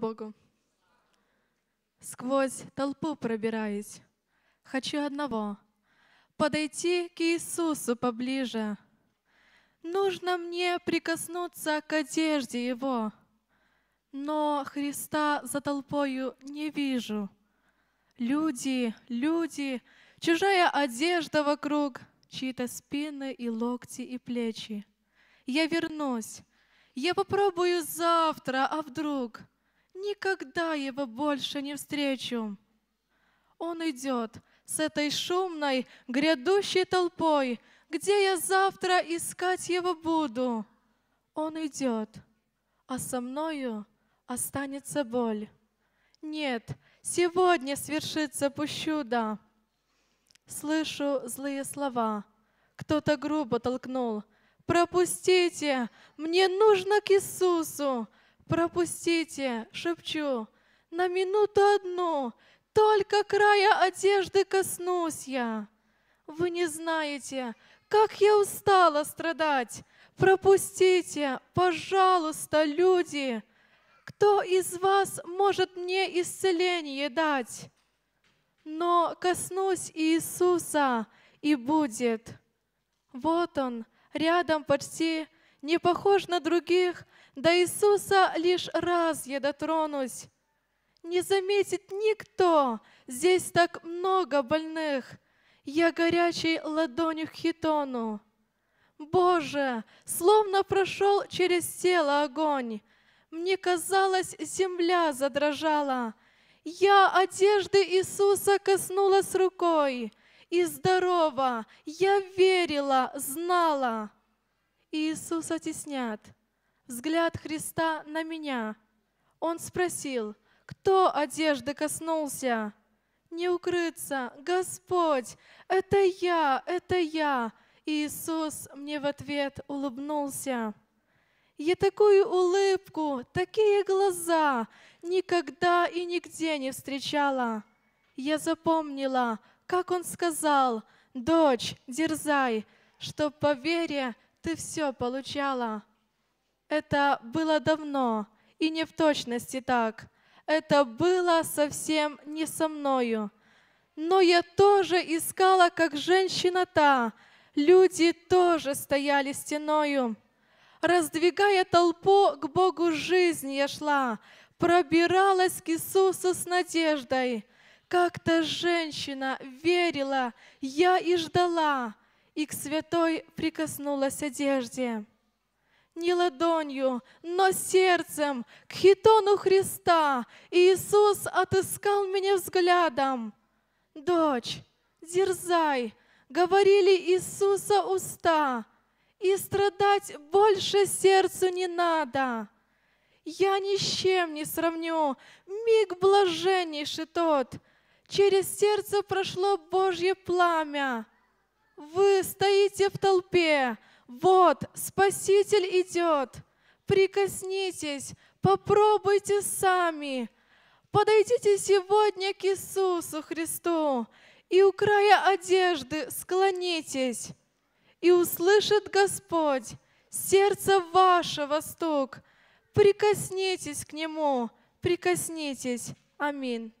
Богу. Сквозь толпу пробираюсь. Хочу одного — подойти к Иисусу поближе. Нужно мне прикоснуться к одежде Его, но Христа за толпою не вижу. Люди, люди, чужая одежда вокруг, чьи-то спины и локти и плечи. Я вернусь, я попробую завтра, а вдруг — Никогда его больше не встречу. Он идет с этой шумной, грядущей толпой, где я завтра искать его буду. Он идет, а со мною останется боль. Нет, сегодня свершится пущуда. Слышу злые слова. Кто-то грубо толкнул. «Пропустите! Мне нужно к Иисусу! «Пропустите!» — шепчу. «На минуту одну! Только края одежды коснусь я!» «Вы не знаете, как я устала страдать! Пропустите, пожалуйста, люди! Кто из вас может мне исцеление дать?» «Но коснусь Иисуса, и будет!» Вот Он, рядом почти, не похож на других, до Иисуса лишь раз я дотронусь. Не заметит никто, здесь так много больных, я горячей ладонью хитону. Боже, словно прошел через тело огонь, мне казалось, земля задрожала. Я одежды Иисуса коснулась рукой, и здорова, я верила, знала. Иисуса теснят. Взгляд Христа на меня. Он спросил, кто одежды коснулся? Не укрыться, Господь, это я, это я. Иисус мне в ответ улыбнулся. Я такую улыбку, такие глаза никогда и нигде не встречала. Я запомнила, как он сказал, «Дочь, дерзай, чтоб по вере ты все получала. Это было давно и не в точности так. Это было совсем не со мною. Но я тоже искала, как женщина та. Люди тоже стояли стеною. Раздвигая толпу, к Богу жизни я шла, пробиралась к Иисусу с надеждой. Как-то женщина верила, я и ждала — и к святой прикоснулась одежде. Не ладонью, но сердцем к хитону Христа Иисус отыскал меня взглядом. «Дочь, дерзай!» — говорили Иисуса уста, «и страдать больше сердцу не надо». Я ни с чем не сравню миг блаженнейший тот. Через сердце прошло Божье пламя, вы стоите в толпе. Вот, Спаситель идет. Прикоснитесь, попробуйте сами. Подойдите сегодня к Иисусу Христу и у края одежды склонитесь. И услышит Господь сердце вашего стук. Прикоснитесь к Нему, прикоснитесь. Аминь.